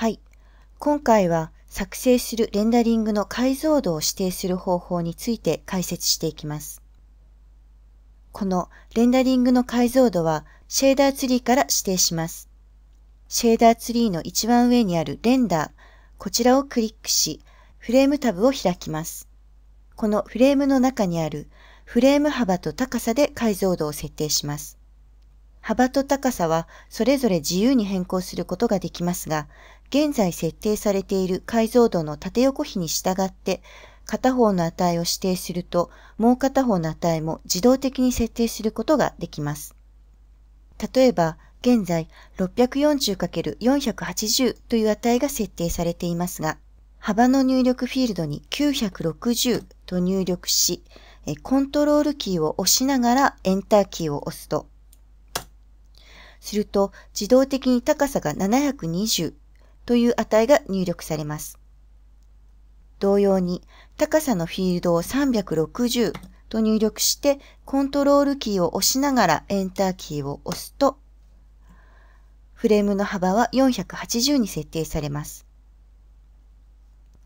はい。今回は作成するレンダリングの解像度を指定する方法について解説していきます。このレンダリングの解像度はシェーダーツリーから指定します。シェーダーツリーの一番上にあるレンダー、こちらをクリックし、フレームタブを開きます。このフレームの中にあるフレーム幅と高さで解像度を設定します。幅と高さはそれぞれ自由に変更することができますが、現在設定されている解像度の縦横比に従って片方の値を指定するともう片方の値も自動的に設定することができます。例えば現在 640×480 という値が設定されていますが幅の入力フィールドに960と入力しコントロールキーを押しながらエンターキーを押すとすると自動的に高さが720という値が入力されます。同様に高さのフィールドを360と入力してコントロールキーを押しながらエンターキーを押すとフレームの幅は480に設定されます。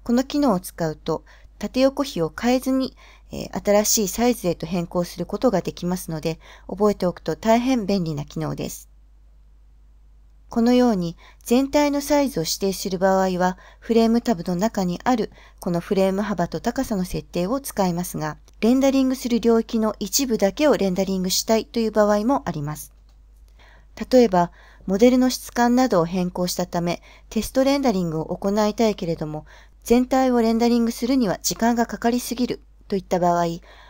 この機能を使うと縦横比を変えずに、え新しいサイズへと変更することができますので覚えておくと大変便利な機能です。このように全体のサイズを指定する場合はフレームタブの中にあるこのフレーム幅と高さの設定を使いますが、レンダリングする領域の一部だけをレンダリングしたいという場合もあります。例えば、モデルの質感などを変更したためテストレンダリングを行いたいけれども、全体をレンダリングするには時間がかかりすぎるといった場合、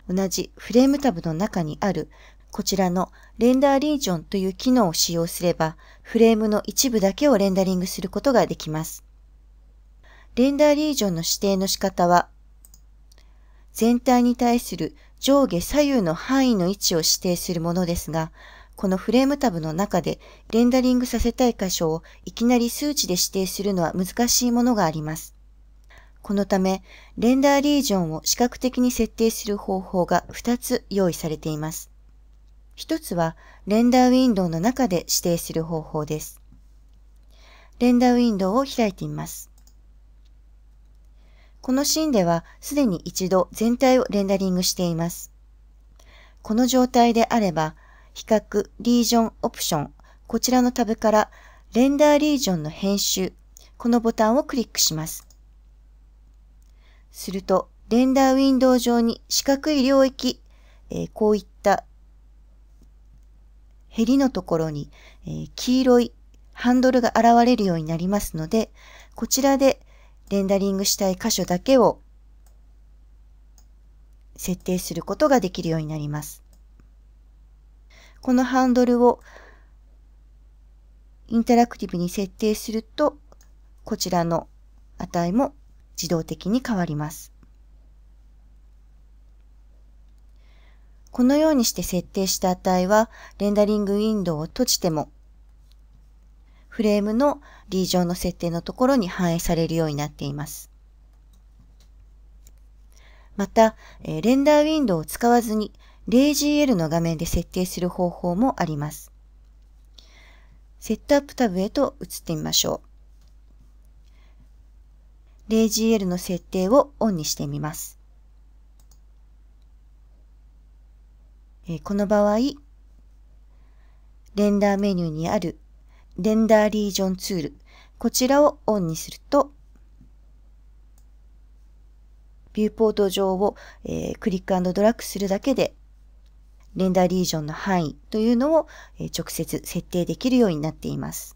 同じフレームタブの中にあるこちらのレンダーリージョンという機能を使用すれば、フレームの一部だけをレンダリングすることができます。レンダーリージョンの指定の仕方は、全体に対する上下左右の範囲の位置を指定するものですが、このフレームタブの中でレンダリングさせたい箇所をいきなり数値で指定するのは難しいものがあります。このため、レンダーリージョンを視覚的に設定する方法が2つ用意されています。1つは、レンダーウィンドウの中で指定する方法です。レンダーウィンドウを開いてみます。このシーンでは、すでに一度全体をレンダリングしています。この状態であれば、比較、リージョン、オプション、こちらのタブから、レンダーリージョンの編集、このボタンをクリックします。すると、レンダーウィンドウ上に四角い領域、えー、こういったヘリのところに、えー、黄色いハンドルが現れるようになりますので、こちらでレンダリングしたい箇所だけを設定することができるようになります。このハンドルをインタラクティブに設定すると、こちらの値も自動的に変わります。このようにして設定した値は、レンダリングウィンドウを閉じても、フレームのリージョンの設定のところに反映されるようになっています。また、レンダーウィンドウを使わずに 0GL の画面で設定する方法もあります。セットアップタブへと移ってみましょう。0GL の設定をオンにしてみます。えこの場合、レンダーメニューにあるレンダーリージョンツール、こちらをオンにすると、ビューポート上を、えクリックドラッグするだけで、レンダーリージョンの範囲というのを、え直接設定できるようになっています。